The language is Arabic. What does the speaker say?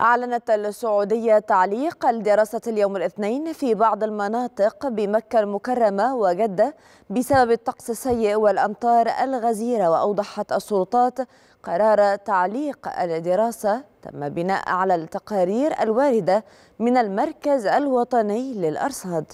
أعلنت السعودية تعليق الدراسة اليوم الاثنين في بعض المناطق بمكة المكرمة وجدة بسبب الطقس السيء والأمطار الغزيرة وأوضحت السلطات قرار تعليق الدراسة تم بناء على التقارير الواردة من المركز الوطني للأرصاد